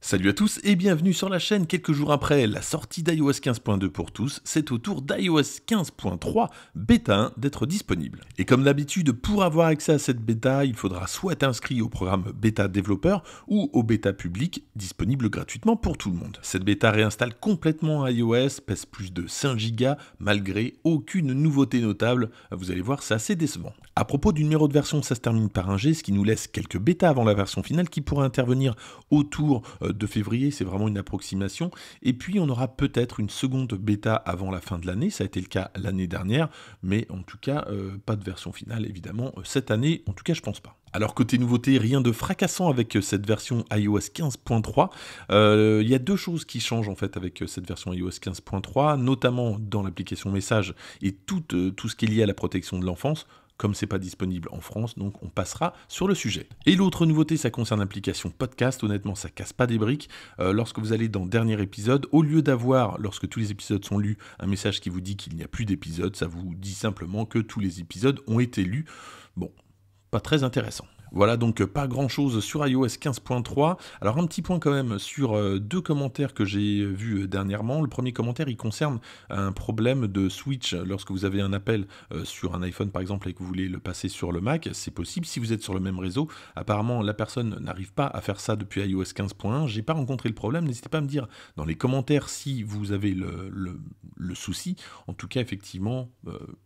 Salut à tous et bienvenue sur la chaîne. Quelques jours après la sortie d'iOS 15.2 pour tous, c'est au tour d'iOS 15.3 bêta 1 d'être disponible. Et comme d'habitude, pour avoir accès à cette bêta, il faudra soit être inscrit au programme bêta développeur ou au bêta public disponible gratuitement pour tout le monde. Cette bêta réinstalle complètement iOS, pèse plus de 5 Go malgré aucune nouveauté notable. Vous allez voir, c'est assez décevant. À propos du numéro de version, ça se termine par un G, ce qui nous laisse quelques bêtas avant la version finale qui pourrait intervenir autour euh, euh, de février, c'est vraiment une approximation. Et puis on aura peut-être une seconde bêta avant la fin de l'année, ça a été le cas l'année dernière, mais en tout cas euh, pas de version finale évidemment euh, cette année, en tout cas je pense pas. Alors côté nouveauté, rien de fracassant avec cette version iOS 15.3. Il y a deux choses qui changent en fait avec cette version iOS 15.3, notamment dans l'application message et tout, tout ce qui est lié à la protection de l'enfance. Comme c'est pas disponible en France, donc on passera sur le sujet. Et l'autre nouveauté, ça concerne l'application podcast. Honnêtement, ça casse pas des briques. Euh, lorsque vous allez dans dernier épisode, au lieu d'avoir, lorsque tous les épisodes sont lus, un message qui vous dit qu'il n'y a plus d'épisode, ça vous dit simplement que tous les épisodes ont été lus. Bon, pas très intéressant. Voilà donc pas grand chose sur iOS 15.3. Alors un petit point quand même sur euh, deux commentaires que j'ai vus euh, dernièrement. Le premier commentaire il concerne un problème de switch. Lorsque vous avez un appel euh, sur un iPhone par exemple et que vous voulez le passer sur le Mac, c'est possible si vous êtes sur le même réseau. Apparemment la personne n'arrive pas à faire ça depuis iOS 15.1. J'ai pas rencontré le problème. N'hésitez pas à me dire dans les commentaires si vous avez le, souci. En tout cas effectivement,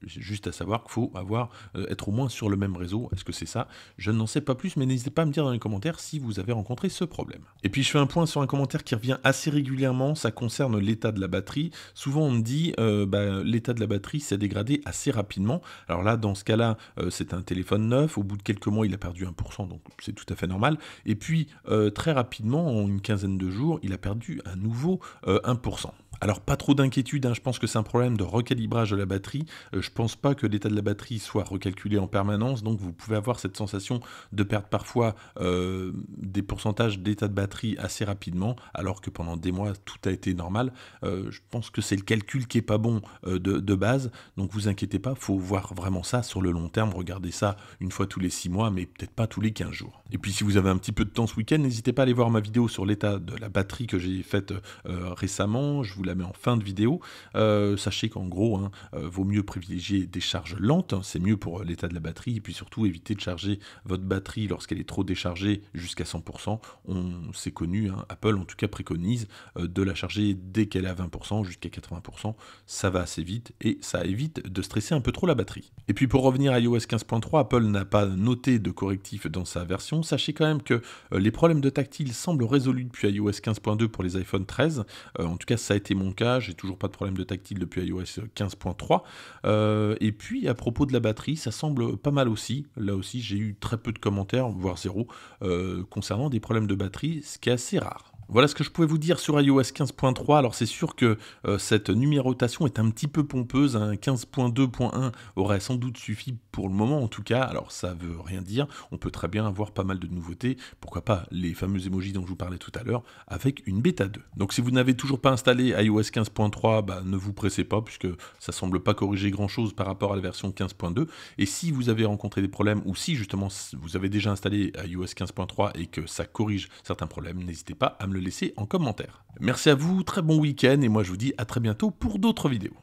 juste à savoir qu'il faut avoir être au moins sur le même réseau. Est-ce que c'est ça Je n'en pas plus, mais n'hésitez pas à me dire dans les commentaires si vous avez rencontré ce problème. Et puis je fais un point sur un commentaire qui revient assez régulièrement, ça concerne l'état de la batterie. Souvent on me dit euh, bah, l'état de la batterie s'est dégradé assez rapidement. Alors là, dans ce cas-là, euh, c'est un téléphone neuf, au bout de quelques mois il a perdu 1%, donc c'est tout à fait normal. Et puis euh, très rapidement, en une quinzaine de jours, il a perdu un nouveau 1%. Alors pas trop d'inquiétude, hein, je pense que c'est un problème de recalibrage de la batterie. Euh, je pense pas que l'état de la batterie soit recalculé en permanence, donc vous pouvez avoir cette sensation de perdre parfois euh, des pourcentages d'état de batterie assez rapidement, alors que pendant des mois tout a été normal. Euh, je pense que c'est le calcul qui est pas bon de, base, donc vous inquiétez pas, faut voir vraiment ça sur le long terme, regardez ça une fois tous les 6 mois, mais peut-être pas tous les 15 jours. Et puis si vous avez un petit peu de temps ce week-end, n'hésitez pas à aller voir ma vidéo sur l'état de la batterie que j'ai faite récemment, je vous la mais en fin de vidéo. Euh, sachez qu'en gros, hein, euh, vaut mieux privilégier des charges lentes, hein. c'est mieux pour euh, l'état de la batterie, et puis surtout éviter de charger votre batterie lorsqu'elle est trop déchargée jusqu'à 100%. On s'est connu, hein, Apple en tout cas préconise de la charger dès qu'elle est à 20% jusqu'à 80%. Ça va assez vite et ça évite de stresser un peu trop la batterie. Et puis pour revenir à iOS 15.3, Apple n'a pas noté de correctif dans sa version. Sachez quand même que les problèmes de tactile semblent résolus depuis iOS 15.2 pour les iPhone 13. en tout cas, ça a été cas, j'ai toujours pas de problème de tactile depuis iOS 15.3. Euh, et puis à propos de la batterie, ça semble pas mal aussi. Là aussi, j'ai eu très peu de commentaires, voire zéro, euh, concernant des problèmes de batterie, ce qui est assez rare. Voilà ce que je pouvais vous dire sur iOS 15.3. Alors c'est sûr que euh, cette numérotation est un petit peu pompeuse. Hein. un 15.2.1 aurait sans doute suffi pour le moment en tout cas. Alors ça veut rien dire. On peut très bien avoir pas mal de nouveautés. Pourquoi pas les fameux emojis dont je vous parlais tout à l'heure avec une bêta 2. Donc si vous n'avez toujours pas installé iOS 15.3, bah, ne vous pressez pas puisque ça semble pas corriger grand chose par rapport à la version 15.2. Et si vous avez rencontré des problèmes ou si justement vous avez déjà installé iOS 15.3 et que ça corrige certains problèmes, n'hésitez pas à me le laisser en commentaire. Merci à vous, très bon week-end et moi je vous dis à très bientôt pour d'autres vidéos.